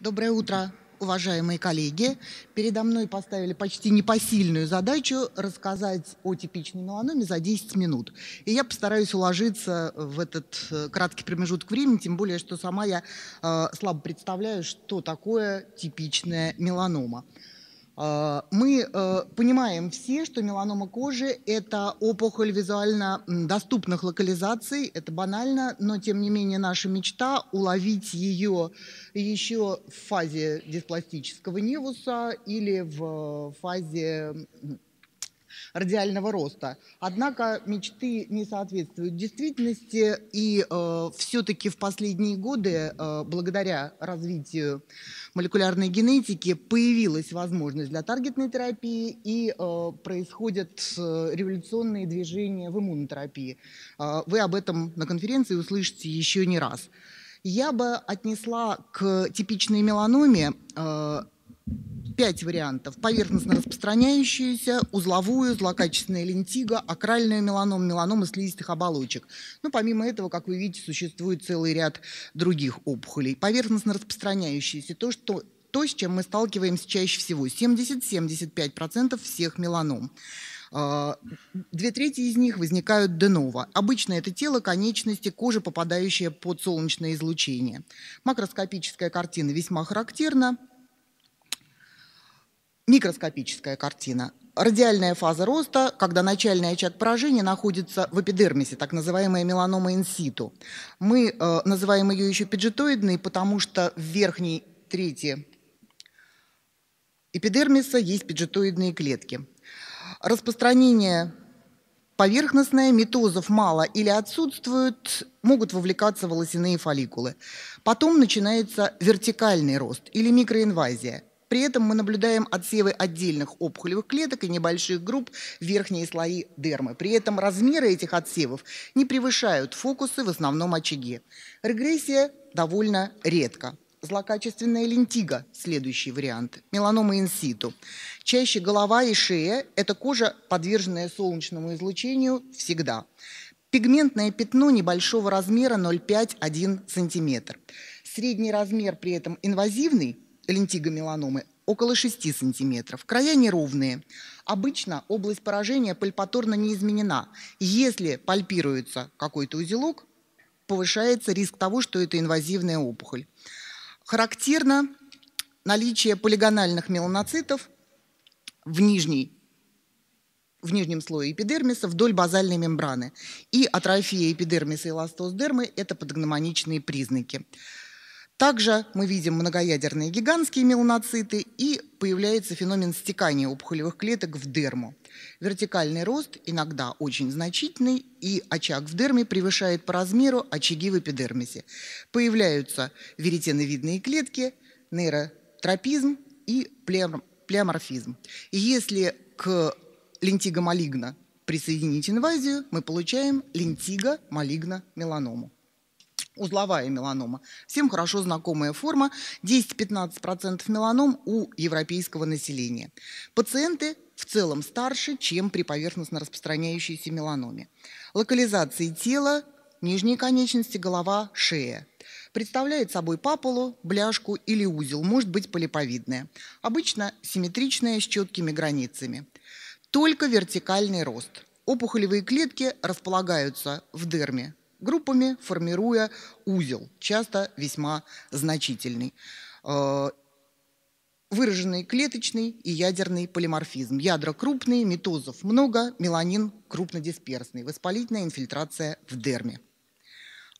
Доброе утро, уважаемые коллеги. Передо мной поставили почти непосильную задачу рассказать о типичной меланоме за 10 минут. И я постараюсь уложиться в этот э, краткий промежуток времени, тем более, что сама я э, слабо представляю, что такое типичная меланома. А, мы э, понимаем все, что меланома кожи – это опухоль визуально доступных локализаций. Это банально, но тем не менее наша мечта – уловить ее еще в фазе диспластического невуса или в э, фазе радиального роста. Однако мечты не соответствуют действительности, и э, все-таки в последние годы, э, благодаря развитию молекулярной генетики, появилась возможность для таргетной терапии, и э, происходят э, революционные движения в иммунотерапии. Э, вы об этом на конференции услышите еще не раз. Я бы отнесла к типичной меланоме э, пять вариантов. Поверхностно распространяющиеся, узловую, злокачественная лентига, акральная меланома, меланомы слизистых оболочек. Ну, помимо этого, как вы видите, существует целый ряд других опухолей. Поверхностно распространяющиеся, то, что то, с чем мы сталкиваемся чаще всего. 70-75% всех меланом. А, две трети из них возникают деново. Обычно это тело конечности кожи, попадающее под солнечное излучение. Макроскопическая картина весьма характерна микроскопическая картина. Радиальная фаза роста, когда начальный очаг поражения находится в эпидермисе, так называемая меланома инситу. Мы э, называем ее еще пиджетоидной, потому что в верхней трети эпидермиса есть пиджетоидные клетки. Распространение поверхностное, метозов мало или отсутствует, могут вовлекаться волосяные фолликулы. Потом начинается вертикальный рост или микроинвазия. При этом мы наблюдаем отсевы отдельных опухолевых клеток и небольших групп верхние слои дермы. При этом размеры этих отсевов не превышают фокусы в основном очаге. Регрессия довольно редко. Злокачественная лентига – следующий вариант. Меланома инситу. Чаще голова и шея – это кожа, подверженная солнечному излучению всегда. Пигментное пятно небольшого размера 0,5-1 см. Средний размер при этом инвазивный – лентигомеланомы около 6 см. Края неровные. Обычно область поражения пальпаторно не изменена. Если пальпируется какой-то узелок, повышается риск того, что это инвазивная опухоль. Характерно наличие полигональных меланоцитов в нижней в нижнем слое эпидермиса вдоль базальной мембраны. И атрофия эпидермиса и эластосдермы – это подгномоничные признаки. Также мы видим многоядерные гигантские меланоциты и появляется феномен стекания опухолевых клеток в дерму. Вертикальный рост иногда очень значительный, и очаг в дерме превышает по размеру очаги в эпидермисе. Появляются веретеновидные клетки, нейротропизм и плеоморфизм. И если к лентиго малигна присоединить инвазию, мы получаем лентиго-малигно-меланому узловая меланома. Всем хорошо знакомая форма 10-15% меланом у европейского населения. Пациенты в целом старше, чем при поверхностно распространяющейся меланоме. Локализации тела, нижние конечности, голова, шея. Представляет собой папулу, бляшку или узел, может быть полиповидная. Обычно симметричная с четкими границами. Только вертикальный рост. Опухолевые клетки располагаются в дерме группами, формируя узел, часто весьма значительный э, выраженный клеточный и ядерный полиморфизм. Ядра крупные, метозов много, меланин крупнодисперсный, воспалительная инфильтрация в дерме.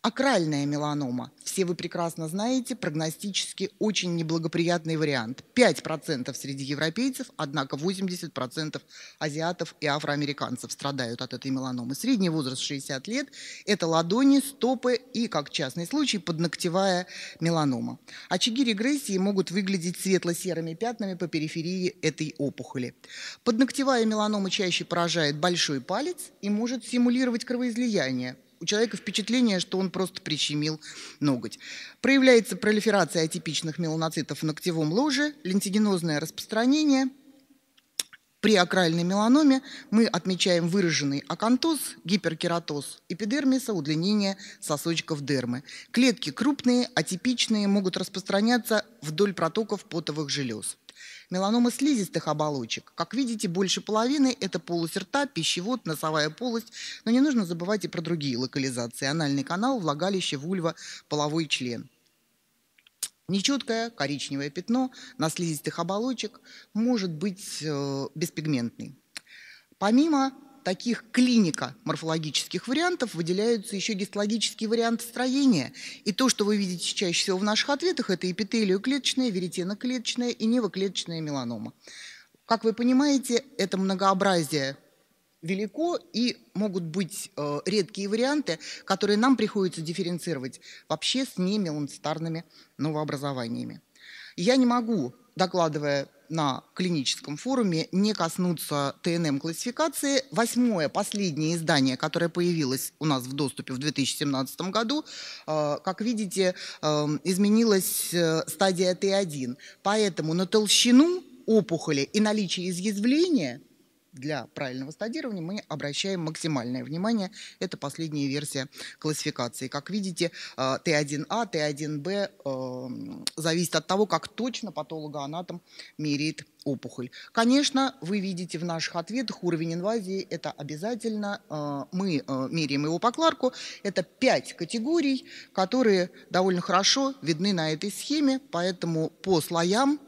Акральная меланома. Все вы прекрасно знаете, прогностически очень неблагоприятный вариант. 5% среди европейцев, однако 80% азиатов и афроамериканцев страдают от этой меланомы. Средний возраст 60 лет. Это ладони, стопы и, как частный случай, подногтевая меланома. Очаги регрессии могут выглядеть светло-серыми пятнами по периферии этой опухоли. Подногтевая меланома чаще поражает большой палец и может симулировать кровоизлияние, у человека впечатление, что он просто прищемил ноготь. Проявляется пролиферация атипичных меланоцитов в ногтевом ложе, лентигенозное распространение. При акральной меланоме мы отмечаем выраженный акантоз, гиперкератоз эпидермиса, удлинение сосочков дермы. Клетки крупные, атипичные, могут распространяться вдоль протоков потовых желез меланома слизистых оболочек. Как видите, больше половины – это полость рта, пищевод, носовая полость. Но не нужно забывать и про другие локализации. Анальный канал, влагалище, вульва, половой член. Нечеткое коричневое пятно на слизистых оболочек может быть э, беспигментной. Помимо таких клиника морфологических вариантов выделяются еще гистологические варианты строения. И то, что вы видите чаще всего в наших ответах, это эпителиоклеточная, веретеноклеточная и невоклеточная меланома. Как вы понимаете, это многообразие велико, и могут быть э, редкие варианты, которые нам приходится дифференцировать вообще с немеланцитарными новообразованиями. Я не могу докладывая на клиническом форуме, не коснуться ТНМ-классификации. Восьмое, последнее издание, которое появилось у нас в доступе в 2017 году, э, как видите, эм, изменилась э, стадия Т1. Поэтому на толщину опухоли и наличие изъязвления – для правильного стадирования мы обращаем максимальное внимание. Это последняя версия классификации. Как видите, э, Т1А, Т1Б э, зависит от того, как точно патологоанатом меряет опухоль. Конечно, вы видите в наших ответах уровень инвазии, это обязательно. Э, мы меряем его по Кларку. Это пять категорий, которые довольно хорошо видны на этой схеме, поэтому по слоям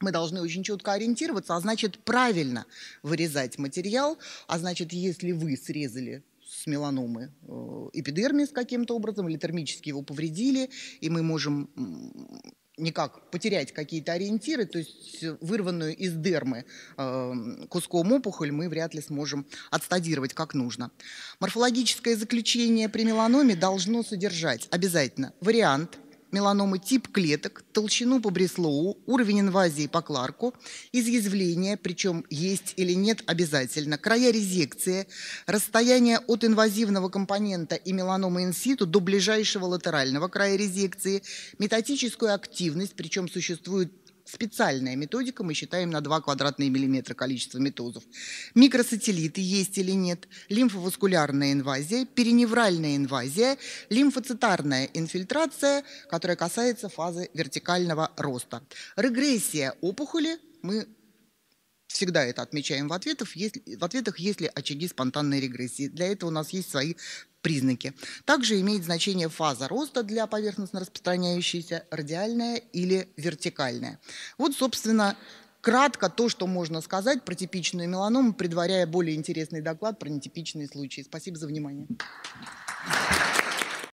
мы должны очень четко ориентироваться, а значит правильно вырезать материал, а значит если вы срезали с меланомы э, эпидермис каким-то образом или термически его повредили, и мы можем никак потерять какие-то ориентиры, то есть вырванную из дермы э, куском опухоль мы вряд ли сможем отстадировать как нужно. Морфологическое заключение при меланоме должно содержать обязательно вариант меланомы тип клеток, толщину по Бреслоу, уровень инвазии по Кларку, изъязвление, причем есть или нет обязательно, края резекции, расстояние от инвазивного компонента и меланомы инситу до ближайшего латерального края резекции, метатическую активность, причем существует специальная методика, мы считаем на 2 квадратные миллиметра количество метозов. Микросателлиты есть или нет, лимфоваскулярная инвазия, периневральная инвазия, лимфоцитарная инфильтрация, которая касается фазы вертикального роста. Регрессия опухоли, мы всегда это отмечаем в, ответах, если, в ответах, если очаги спонтанной регрессии. Для этого у нас есть свои признаки. Также имеет значение фаза роста для поверхностно распространяющейся, радиальная или вертикальная. Вот, собственно, кратко то, что можно сказать про типичную меланому, предваряя более интересный доклад про нетипичные случаи. Спасибо за внимание. Thank you.